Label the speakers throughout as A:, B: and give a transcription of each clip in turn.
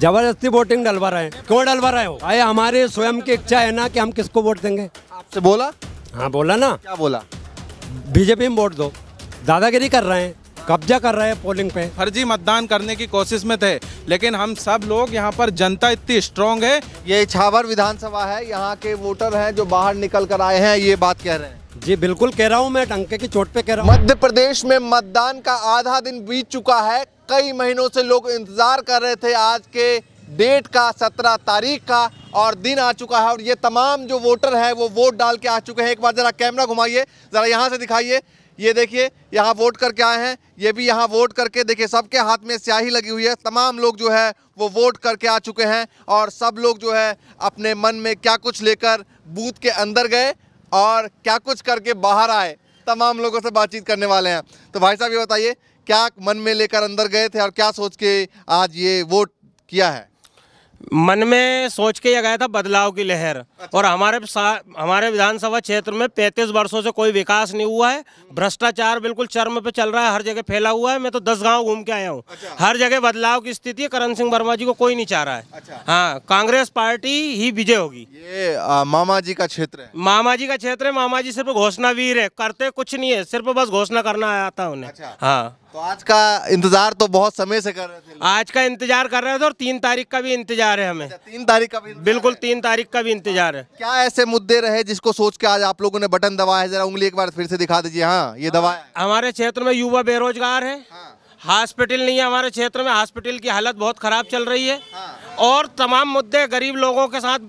A: जबरदस्ती वोटिंग डलवा रहे हैं क्यों डलवा रहे हो अरे हमारे स्वयं की इच्छा है ना कि हम किसको वोट देंगे आपसे बोला हाँ बोला ना क्या बोला बीजेपी में वोट दो दादागिरी
B: कर रहे हैं कब्जा कर रहे हैं पोलिंग पे फर्जी मतदान करने की कोशिश में थे लेकिन हम सब लोग यहाँ पर जनता इतनी स्ट्रांग है ये छावर विधानसभा
C: है यहाँ के वोटर हैं जो बाहर निकल कर आए हैं ये बात
B: कह रहे हैं जी बिल्कुल कह रहा हूँ मैं टंके की चोट पे कह रहा हूँ मध्य प्रदेश
C: में मतदान का आधा दिन बीत चुका है कई महीनों से लोग इंतज़ार कर रहे थे आज के डेट का सत्रह तारीख का और दिन आ चुका है और ये तमाम जो वोटर हैं वो वोट डाल के आ चुके हैं एक बार ज़रा कैमरा घुमाइए ज़रा यहाँ से दिखाइए ये देखिए यहाँ वोट करके आए हैं ये भी यहाँ वोट करके देखिए सबके हाथ में स्याही लगी हुई है तमाम लोग जो है वो वोट करके आ चुके हैं और सब लोग जो है अपने मन में क्या कुछ लेकर बूथ के अंदर गए और क्या कुछ करके बाहर आए तमाम लोगों से बातचीत करने वाले हैं तो भाई साहब ये बताइए क्या मन में लेकर अंदर गए थे और क्या सोच के आज ये वोट किया है
D: मन में सोच के यह गया था बदलाव की लहर अच्छा। और हमारे हमारे विधानसभा क्षेत्र में पैंतीस वर्षों से कोई विकास नहीं हुआ है हम्म। भ्रष्टाचार बिल्कुल चरम पे चल रहा है हर जगह फैला हुआ है मैं तो दस गांव घूम के आया हूँ अच्छा। हर जगह बदलाव की स्थिति है करण सिंह वर्मा जी को कोई नहीं चाह रहा है अच्छा। हाँ कांग्रेस पार्टी ही विजय होगी ये आ, मामा जी का क्षेत्र है मामा जी का क्षेत्र है मामा जी सिर्फ घोषणावीर है करते कुछ नहीं है सिर्फ बस घोषणा करना आता है उन्हें अच्छा। हाँ तो आज का इंतजार तो बहुत समय से कर रहे थे आज का इंतजार कर रहे थे और तीन तारीख का भी इंतजार है हमें अच्छा, तीन तारीख का भी बिल्कुल तीन तारीख का भी इंतजार है
C: क्या ऐसे मुद्दे रहे जिसको सोच के आज आप लोगों ने बटन दबाया है जरा उंगली एक बार फिर से दिखा दीजिए हाँ ये हाँ, दवा
D: हमारे क्षेत्र में युवा बेरोजगार है हाँ। हॉस्पिटल नहीं है हमारे क्षेत्र में हॉस्पिटल की हालत बहुत खराब चल रही है हाँ। और तमाम मुद्दे गरीब लोगों के साथ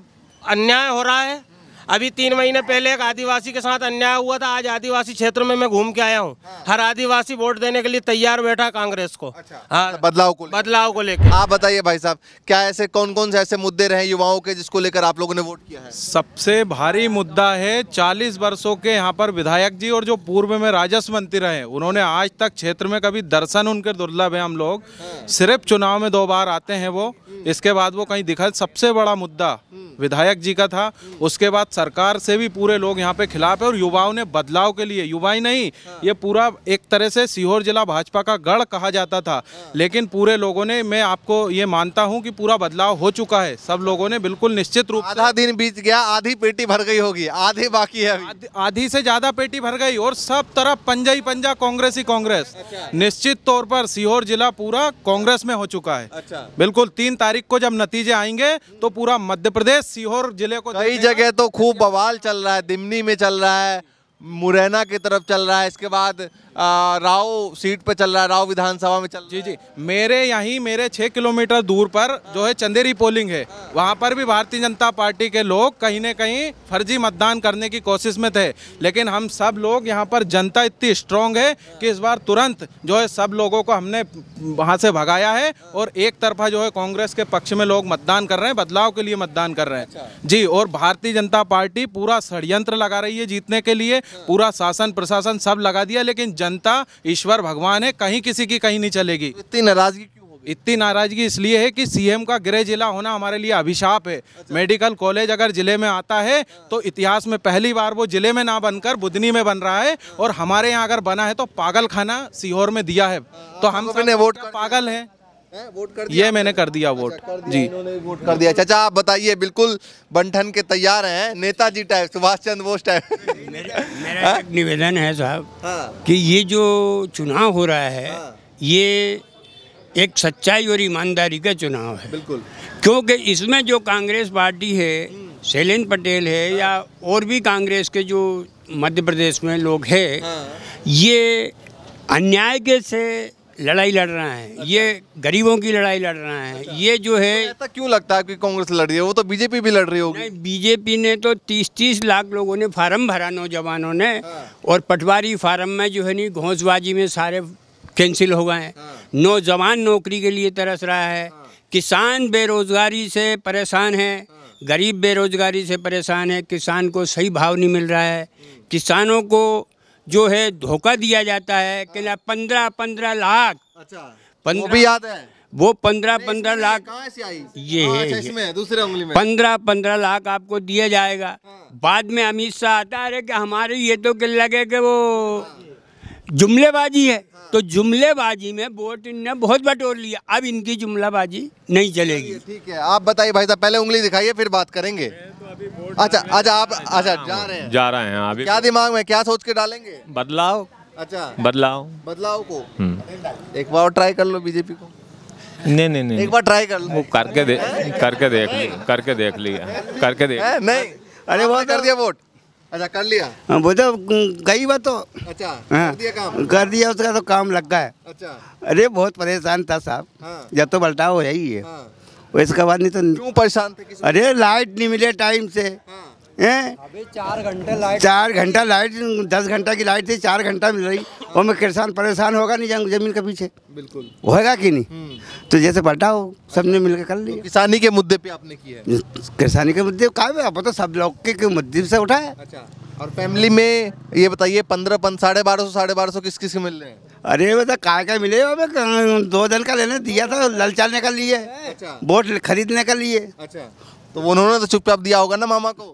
D: अन्याय हो रहा है अभी तीन महीने पहले एक आदिवासी के साथ अन्याय हुआ था आज आदिवासी क्षेत्र में मैं घूम के आया हूँ हाँ। हर आदिवासी
C: वोट देने के लिए तैयार बैठा कांग्रेस को अच्छा। हाँ अच्छा, बदलाव को बदलाव को लेकर आप बताइए भाई साहब क्या ऐसे कौन कौन से ऐसे मुद्दे रहे युवाओं के जिसको लेकर आप लोगों ने वोट किया
B: है सबसे भारी मुद्दा है चालीस वर्षो के यहाँ पर विधायक जी और जो पूर्व में राजस्व मंत्री रहे उन्होंने आज तक क्षेत्र में कभी दर्शन उनके दुर्लभ है हम लोग हाँ। सिर्फ चुनाव में दो बार आते हैं वो हम्म। इसके बाद वो कहीं दिखा सबसे बड़ा मुद्दा हम्म। विधायक जी का था उसके बाद सरकार से भी पूरे लोग यहाँ पे खिलाफ है और युवाओं ने बदलाव के लिए युवा ही नहीं हाँ। ये पूरा एक तरह से सीहोर जिला भाजपा का गढ़ कहा जाता था हाँ। लेकिन पूरे लोगों ने मैं आपको ये मानता हूँ कि पूरा बदलाव हो चुका है सब लोगों ने बिल्कुल निश्चित रूप आधा दिन बीत गया आधी पेटी भर गई होगी आधी बाकी है आधी से ज्यादा पेटी भर गई और सब तरफ पंजा ही पंजा कांग्रेस ही कांग्रेस अच्छा। निश्चित तौर पर सीहोर जिला पूरा कांग्रेस में हो चुका है अच्छा। बिल्कुल तीन तारीख को जब नतीजे आएंगे तो पूरा मध्य प्रदेश सीहोर जिले को कई जगह तो खूब बवाल चल रहा है दिमनी में चल रहा है मुरैना की तरफ चल रहा है इसके बाद राव सीट पे चल रहा है राव विधानसभा में चल जी जी मेरे यहीं मेरे छः किलोमीटर दूर पर जो है चंदेरी पोलिंग है वहाँ पर भी भारतीय जनता पार्टी के लोग कहीं ना कहीं फर्जी मतदान करने की कोशिश में थे लेकिन हम सब लोग यहाँ पर जनता इतनी स्ट्रांग है कि इस बार तुरंत जो है सब लोगों को हमने वहाँ से भगाया है और एक तरफा जो है कांग्रेस के पक्ष में लोग मतदान कर रहे हैं बदलाव के लिए मतदान कर रहे हैं अच्छा। जी और भारतीय जनता पार्टी पूरा षडयंत्र लगा रही है जीतने के लिए पूरा शासन प्रशासन सब लगा दिया लेकिन जनता ईश्वर भगवान है कहीं किसी की कहीं नहीं चलेगी इतनी नाराजगी क्यों इतनी नाराजगी इसलिए है कि सीएम का गृह जिला होना हमारे लिए अभिशाप है अच्छा। मेडिकल कॉलेज अगर जिले में आता है हाँ। तो इतिहास में पहली बार वो जिले में ना बनकर बुधनी में बन रहा है हाँ। और हमारे यहाँ अगर बना है तो पागल खाना सीहोर में दिया है हाँ, तो हम सबने वोट पागल है वोट कर दिया ये मैंने कर दिया अच्छा, वोट कर दिया, जी वोट कर
C: दिया चाचा आप बताइए बिल्कुल बंठन के तैयार हैं नेताजी टाइप
E: सुभाष चंद्र बोस टाइप मेरा हाँ? एक निवेदन है साहब हाँ। कि ये जो चुनाव हो रहा है हाँ। ये एक सच्चाई और ईमानदारी का चुनाव है बिल्कुल क्योंकि इसमें जो कांग्रेस पार्टी है हम्म। शैलेंद्र पटेल है हाँ। या और भी कांग्रेस के जो मध्य प्रदेश में लोग हैं हाँ। ये अन्याय के से लड़ाई लड़ रहा है ये गरीबों की लड़ाई लड़ रहा है अच्छा। ये जो है तो ऐसा क्यों लगता है कि कांग्रेस लड़ रही है वो तो बीजेपी भी लड़ रही होगी बीजेपी ने तो तीस तीस लाख लोगों ने फार्म भरा नौजवानों ने हाँ। और पटवारी फार्म में जो है नहीं घोंसबाजी में सारे कैंसिल हो गए हैं हाँ। नौजवान नौकरी के लिए तरस रहा है हाँ। किसान बेरोजगारी से परेशान है गरीब बेरोजगारी से परेशान है किसान को सही भाव नहीं मिल रहा है हम्म। किसानों को जो है धोखा दिया जाता है कि ना पंद्रह पंद्रह लाख अच्छा पंद्रह भी याद है वो पंद्रह पंद्रह लाख ये
C: हाँ, है अच्छा,
E: दूसरे उंगली में पंद्रह पंद्रह लाख आपको दिया जाएगा हाँ। बाद में अमित शाह आता है अरे कि हमारे ये तो लगे कि वो हाँ। जुमलेबाजी है तो जुमलेबाजी में वोट ने बहुत बटोर लिया अब इनकी जुमलाबाजी नहीं चलेगी
C: ठीक है आप बताइए भाई साहब पहले उंगली दिखाइए फिर बात करेंगे अच्छा अच्छा आप अच्छा जा रहे हैं जा रहे हैं आप क्या दिमाग में क्या सोच के डालेंगे बदलाव अच्छा बदलाव बदलाव को हम्म। एक बार ट्राई कर लो बीजेपी को नहीं नहीं नहीं एक बार ट्राई कर लो
E: करके देख करके देख करके देख लिया करके देख
C: नहीं अरे वो कर दिया वोट अच्छा कर लिया
E: हाँ, वो तो गई वो तो अच्छा हाँ, कर दिया काम कर दिया उसका तो काम लग गया अच्छा अरे बहुत परेशान था साहब हाँ, जब तो बल्टाव हो ही है हाँ, इसके बाद नहीं तो क्यों परेशान थे अरे लाइट नहीं मिले टाइम से हाँ, हैं चार घंटे लाइट चार घंटा लाइट दस घंटा की लाइट थी चार घंटा मिल रही वो मैं किसान परेशान होगा नहीं जाऊंगा जमीन के पीछे बिल्कुल होगा कि नहीं हम्म। तो जैसे बटा बटाओ सबने मिलकर कर लिया तो किसानी के मुद्दे पे आपने किया किसानी के मुद्दे का आप तो सब लोग के, मुद्दे से उठाए
A: अच्छा और
C: फैमिली में ये बताइए पंद्रह पन साढ़े बारह सौ साढ़े बारह सौ किस किस के मिल रहे हैं
E: अरे बता तो काय का मिले तो, दो दिन का लेने दिया था ललचाने का लिए अच्छा। वोट खरीदने का लिए अच्छा तो उन्होंने तो चुपचाप दिया होगा ना मामा को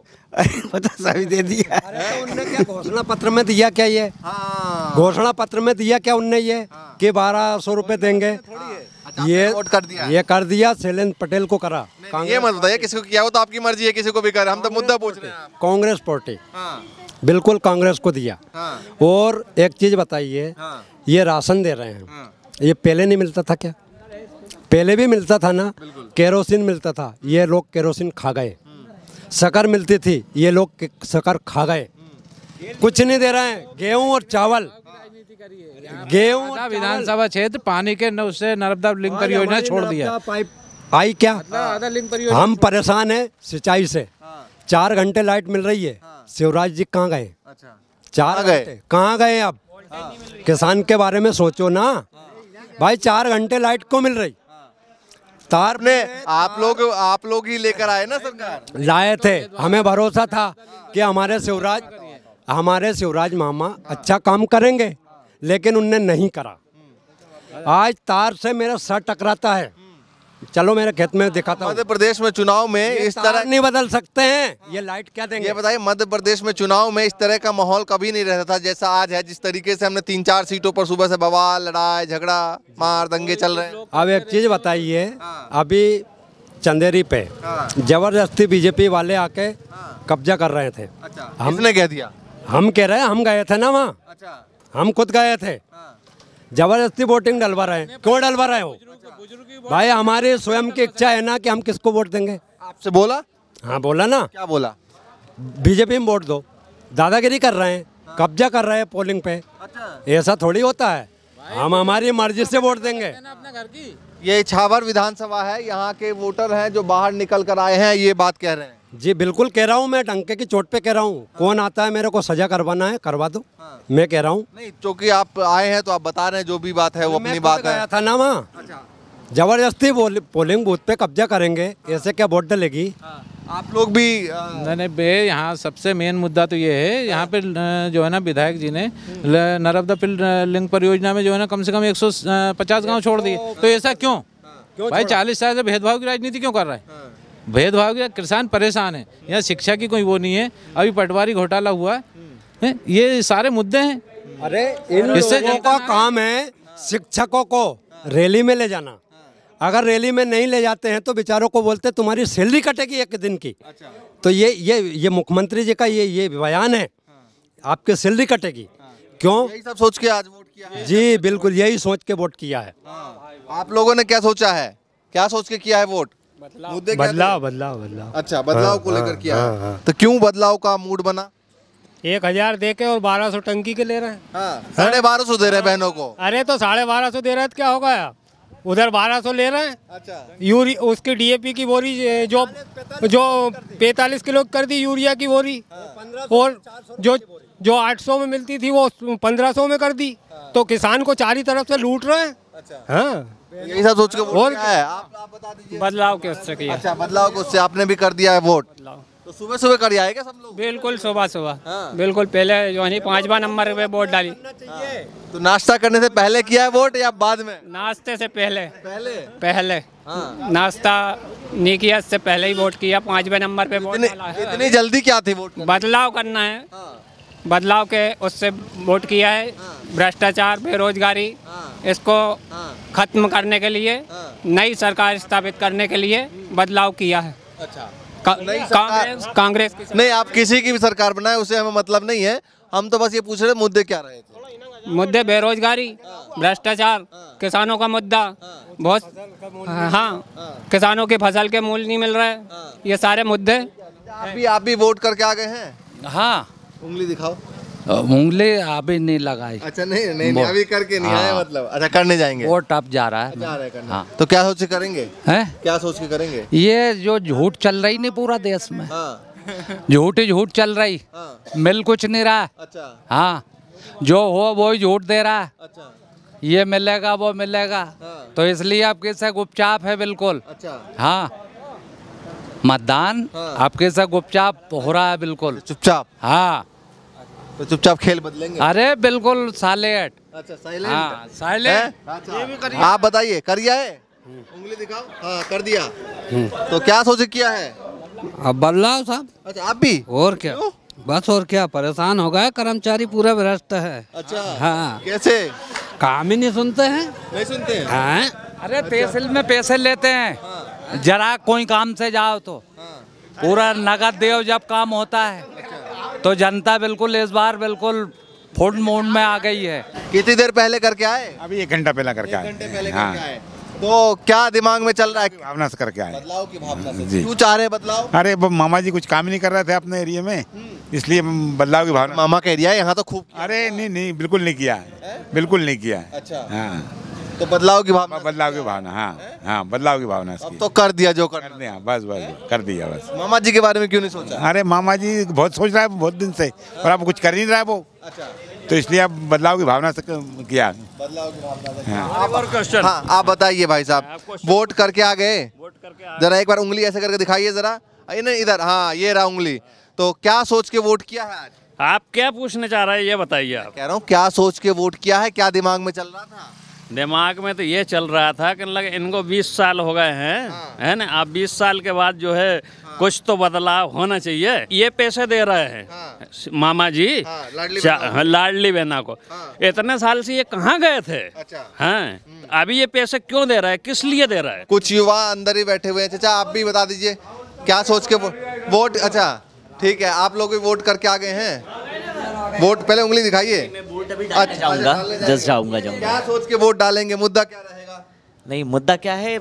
E: पता
A: दे दिया अरे तो क्या घोषणा पत्र में दिया क्या ये हाँ। घोषणा हाँ। पत्र में दिया क्या उनने ये हाँ। कि बारह सौ रूपये देंगे अच्छा, ये वोट कर दिया ये कर दिया शैलेंद्र पटेल को करा
C: ये मत बताइए किसी को किया हो तो आपकी मर्जी है किसी को भी कर हम तो
A: मुद्दा पूछ रहे हैं कांग्रेस पार्टी हाँ। बिल्कुल कांग्रेस को दिया हाँ। और एक चीज बताइए ये राशन दे रहे हैं ये पहले नहीं मिलता था क्या पहले भी मिलता था ना केरोसिन मिलता था ये लोग केरोसिन खा गए हम्म। शकर मिलती थी ये लोग शकर खा गए हम्म। कुछ नहीं दे रहे हैं गेहूं और चावल गेहूं विधानसभा क्षेत्र पानी के उससे नर्मदा लिंक हाँ, परियोजना छोड़ दिया आई क्या हम परेशान है सिंचाई से हाँ। चार घंटे लाइट मिल रही है हाँ। शिवराज जी कहाँ गए अच्छा। चार गए कहाँ गए अब किसान के बारे में सोचो ना भाई चार घंटे लाइट को मिल रही तार ने आप लोग आप लोग ही लेकर आए ना सरकार लाए थे हमें भरोसा था कि हमारे शिवराज हमारे शिवराज मामा अच्छा काम करेंगे लेकिन उनने नहीं करा आज तार से मेरा सर टकराता है चलो मेरे खेत में दिखाता हूँ मध्य प्रदेश में चुनाव में इस तरह नहीं बदल सकते हैं ये लाइट क्या देंगे ये बताइए मध्य
C: प्रदेश में चुनाव में इस तरह का माहौल कभी नहीं रहता था जैसा आज है जिस तरीके से हमने तीन चार सीटों पर सुबह से बवाल लड़ाई झगड़ा मार दंगे चल रहे
A: अब एक चीज बताइए हाँ। अभी चंदेरी पे हाँ। जबरदस्ती बीजेपी वाले आके हाँ। कब्जा कर रहे थे अच्छा, हमने कह दिया हम कह रहे हैं हम गए थे ना वहाँ अच्छा। हम खुद गए थे जबरदस्ती वोटिंग डलवा रहे हैं क्यों डलवा रहे हो भाई हमारे स्वयं की इच्छा है ना कि हम किसको वोट देंगे आपसे बोला हाँ बोला ना क्या बोला बीजेपी में वोट दो दादागिरी कर रहे हैं हाँ। कब्जा कर रहे हैं पोलिंग पे अच्छा। ऐसा थोड़ी होता है हम तो हमारी मर्जी से वोट देंगे अपने घर की ये छावर विधानसभा है यहाँ के वोटर हैं जो बाहर निकल कर आए हैं ये बात कह रहे हैं जी बिल्कुल कह रहा हूँ मैं डंके की चोट पे कह रहा हूँ हाँ। कौन आता है मेरे को सजा करवाना है करवा दो हाँ। मैं कह रहा हूँ क्योंकि आप आए हैं तो आप बता रहे हैं जो भी बात है वो अपनी बात है था ना वहाँ अच्छा। जबरदस्ती पोलिंग बूथ पे कब्जा करेंगे ऐसे क्या वोट डलेगी हाँ,
B: आप लोग भी नहीं नहीं बे यहाँ सबसे मेन मुद्दा तो ये है यहाँ पे जो है ना विधायक जी ने नर्मदा फील्ड लिंक परियोजना में जो है ना कम से कम 150 गांव छोड़ दिए हाँ, तो ऐसा क्यों हाँ। भाई चालीस साल से भेदभाव की राजनीति क्यों कर रहा है भेदभाव की किसान परेशान है यहाँ शिक्षा की कोई वो नहीं है अभी पटवारी घोटाला हुआ हम्म। है ये सारे मुद्दे हैं अरे इससे काम
A: है शिक्षकों को रैली में ले जाना अगर रैली में नहीं ले जाते हैं तो बेचारों को बोलते तुम्हारी सैलरी कटेगी एक दिन की अच्छा। तो ये ये ये मुख्यमंत्री जी का ये ये बयान है हाँ। आपके सैलरी कटेगी हाँ। क्यों यही सब सोच के आज वोट किया है जी बिल्कुल यही सोच के वोट किया है हाँ। आप लोगों ने क्या सोचा है क्या सोच के किया है वोट
C: बदलाव बदलाव
A: बदलाव बदलाव
C: अच्छा बदलाव हाँ, को लेकर हाँ, किया तो क्यों बदलाव का मूड बना
D: एक हजार दे के और बारह सौ टंकी के ले रहे हैं साढ़े बारह सौ दे रहे बहनों को अरे तो साढ़े बारह सौ दे रहे तो क्या होगा यार उधर बारह सौ ले रहे हैं अच्छा यूरी उसकी डीएपी की बोरी जो जो पैंतालीस किलो कर दी यूरिया की बोरी हाँ। तो और जो जो 800 में मिलती थी वो 1500 में कर दी हाँ। तो किसान को चारी तरफ से लूट रहे हैं
C: अच्छा हाँ यही सब सोच के वोट क्या बदलाव के उससे अच्छा बदलाव को उससे आपने भी कर दिया है वोट तो सुबह सुबह कर आए क्या सब लोग बिल्कुल सुबह सुबह हाँ। बिल्कुल पहले जो है पाँचवा नंबर पे वोट डाली हाँ, तो नाश्ता करने से पहले
E: किया है वोट या बाद में नाश्ते से पहले पहले पहले हाँ। नाश्ता नहीं किया इससे पहले ही वोट किया पांचवे नंबर पे वोट इतनी जल्दी क्या थी वोट बदलाव
D: करना है हाँ। बदलाव के उससे वोट किया है भ्रष्टाचार बेरोजगारी इसको खत्म करने के लिए नई सरकार स्थापित करने के लिए
C: बदलाव किया है अच्छा कांग्रेस कांग्रेस नहीं आप किसी की भी सरकार बनाए उसे हमें मतलब नहीं है हम तो बस ये पूछ रहे मुद्दे क्या रहे थे मुद्दे बेरोजगारी भ्रष्टाचार हाँ। हाँ। किसानों का मुद्दा बहुत हाँ किसानों के फसल के मूल नहीं मिल रहा है हाँ। ये सारे मुद्दे आप भी आप भी वोट करके आ गए हैं हाँ उंगली दिखाओ
A: उंगले अभी नहीं लगाई अच्छा नहीं नहीं, अभी करके नहीं आए
C: हाँ। मतलब अच्छा करने जाएंगे वो टप जा रहा है जा अच्छा, रहा है हाँ। तो क्या सोच के करेंगे हैं क्या सोच के करेंगे
A: ये जो झूठ चल रही नहीं पूरा देश में हाँ। झूठ ही झूठ चल रही हाँ। मिल कुछ नहीं रहा अच्छा हाँ जो हो वो ही झूठ दे रहा है अच्छा ये मिलेगा वो मिलेगा हाँ। तो इसलिए आपके साथ गुपचाप है बिल्कुल अच्छा हाँ मतदान हाँ। आपके साथ गुपचाप हो रहा है बिल्कुल चुपचाप हाँ तो चुपचाप खेल बदलेंगे अरे बिल्कुल साइलेंट अच्छा साइलेंट हाँ,
C: साइलेंट अच्छा, आप बताइए कर दिया है उंगली दिखाओ हाँ कर दिया तो
A: क्या सोच किया है अब बदलाव साहब अच्छा आप भी और क्या बस और क्या परेशान हो गए कर्मचारी पूरा भ्रष्ट है अच्छा हाँ कैसे काम ही नहीं सुनते हैं
E: नहीं सुनते हैं हाँ?
A: अरे अच्छा। तहसील में पैसे लेते हैं हाँ। जरा कोई काम से जाओ तो हाँ। पूरा नगद देव जब काम होता है अच्छा। तो जनता बिल्कुल इस बार बिल्कुल फुल मोड में आ गई है कितनी देर पहले करके आए
B: अभी एक घंटा पहले हाँ। करके आए हाँ। तो क्या दिमाग में चल रहा है भावना से करके आए बदलाव की भावना से क्यों चाह रहे बदलाव अरे मामा जी कुछ काम ही नहीं कर रहे थे अपने एरिया में हम्म। इसलिए बदलाव की भावना मामा का एरिया यहाँ तो खूब अरे नहीं नहीं बिल्कुल नहीं किया बिल्कुल नहीं किया अच्छा हाँ तो बदलाव की भावना हाँ, बदलाव की भावना हाँ हाँ बदलाव की भावना तो कर दिया जो कर दिया बस बस कर दिया बस मामा जी के बारे में क्यों नहीं सोचा अरे मामा जी बहुत सोच रहा है बहुत दिन से और आप कुछ कर नहीं रहा है वो अच्छा। तो इसलिए आप बदलाव की भावना से किया बदलाव की
E: भावना हाँ। क्वेश्चन हाँ, आप
C: बताइए भाई साहब हाँ, वोट करके आ गए जरा एक बार उंगली ऐसे करके दिखाइए जरा इधर हाँ ये रहा उंगली तो क्या सोच के वोट
E: किया है आज आप क्या पूछने चाह रहे हैं ये बताइए आप कह रहा हूँ
C: क्या सोच के वोट किया है क्या दिमाग में चल रहा था
E: दिमाग में तो ये चल रहा था कि लगे इनको 20 साल हो गए हैं हाँ। है ना आप 20 साल के बाद जो है हाँ। कुछ तो बदलाव होना चाहिए ये पैसे दे रहे हैं हाँ। मामा जी लाडली बहना, को इतने साल से ये कहाँ गए थे अच्छा। हैं हम्म। अभी ये पैसे क्यों दे रहे है किस लिए दे रहे है कुछ युवा अंदर ही बैठे हुए हैं चाचा
C: आप भी बता दीजिए क्या सोच के वोट अच्छा ठीक है आप लोग भी वोट करके आ गए हैं वोट पहले उंगली दिखाइए अच्छा, जस्ट जाऊंगा जाऊंगा क्या सोच के वोट डालेंगे मुद्दा क्या रहेगा नहीं मुद्दा क्या है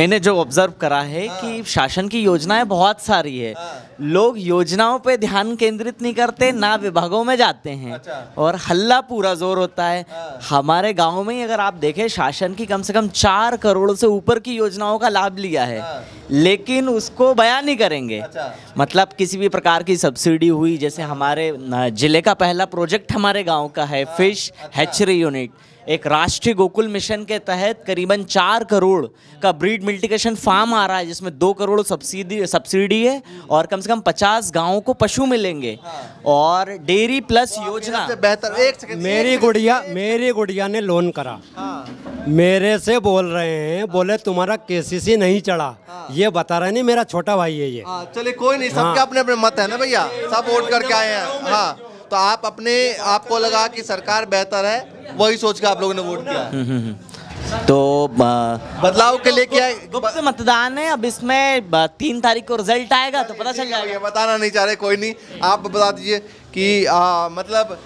C: मैंने जो ऑब्जर्व करा है हाँ। कि शासन की योजनाएं बहुत सारी है हाँ। लोग योजनाओं पे ध्यान केंद्रित नहीं करते ना विभागों में जाते हैं अच्छा। और हल्ला पूरा जोर होता है हाँ। हमारे गांव में ही अगर आप देखें शासन की कम से कम चार करोड़ से ऊपर की योजनाओं का लाभ लिया है हाँ। लेकिन उसको बयान नहीं करेंगे अच्छा। मतलब किसी भी प्रकार की सब्सिडी हुई जैसे हमारे जिले का पहला प्रोजेक्ट हमारे गाँव का है फिश हैचरी यूनिट एक राष्ट्रीय गोकुल मिशन के तहत करीबन चार करोड़ का ब्रीड मल्टीकेशन फार्म आ रहा है जिसमें दो करोड़ सब्सिडी सब्सिडी है और कम से कम पचास गाँव को पशु मिलेंगे
A: और डेयरी प्लस योजना बेहतर
C: एक मेरी गुड़िया
A: मेरी गुड़िया ने लोन करा
C: हाँ।
A: मेरे से बोल रहे हैं बोले तुम्हारा केसीसी नहीं चढ़ा हाँ। ये बता रहे नहीं मेरा छोटा भाई है ये हाँ,
C: चलिए कोई नहीं सबके अपने अपने मत है ना भैया सब वोट करके आए हैं हाँ तो आप अपने आपको लगा कि सरकार बेहतर है
A: वही सोच के आप लोगों ने वोट किया
D: हम्म, हम्म, हम्म। तो बदलाव के
C: लिए क्या गुप्त मतदान है अब इसमें तीन तारीख को रिजल्ट आएगा तो पता चल जाएगा बताना नहीं चाह रहे कोई नहीं आप बता दीजिए कि आ, मतलब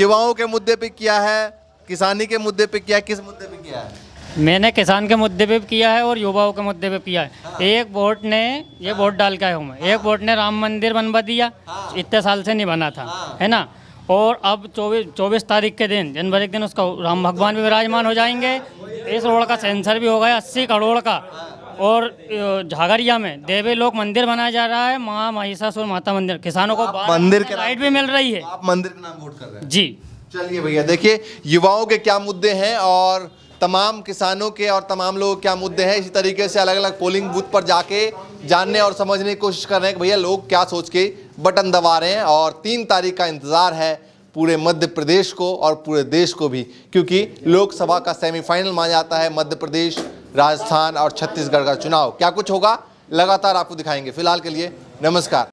C: युवाओं के मुद्दे पे किया है किसानी के मुद्दे पे किया किस मुद्दे पे किया है
D: मैंने किसान के मुद्दे पे किया है और युवाओं के मुद्दे पे किया है हाँ। एक वोट ने ये वोट हाँ। डाल के आया हूँ मैं हाँ। एक वोट ने राम मंदिर बनवा दिया हाँ। इतने साल से नहीं बना था हाँ। है ना और अब चौबीस चौबीस तारीख के दिन जनवरी के दिन उसका राम भगवान भी विराजमान हो जाएंगे इस रोड का सेंसर भी हो गया अस्सी करोड़ का हाँ। और झागरिया में देवी लोक मंदिर बनाया जा रहा है माँ महिषासुर माता मंदिर किसानों को मंदिर के राइट
C: भी मिल रही है आप मंदिर का नाम वोट कर रहे हैं जी चलिए भैया देखिए युवाओं के क्या मुद्दे हैं और तमाम किसानों के और तमाम लोगों के क्या मुद्दे हैं इसी तरीके से अलग अलग पोलिंग बूथ पर जाके जानने और समझने की कोशिश कर रहे हैं कि भैया लोग क्या सोच के बटन दबा रहे हैं और तीन तारीख का इंतज़ार है पूरे मध्य प्रदेश को और पूरे देश को भी क्योंकि लोकसभा का सेमीफाइनल माना जाता है मध्य प्रदेश राजस्थान और छत्तीसगढ़ का चुनाव क्या कुछ होगा लगातार आपको दिखाएंगे फिलहाल के लिए नमस्कार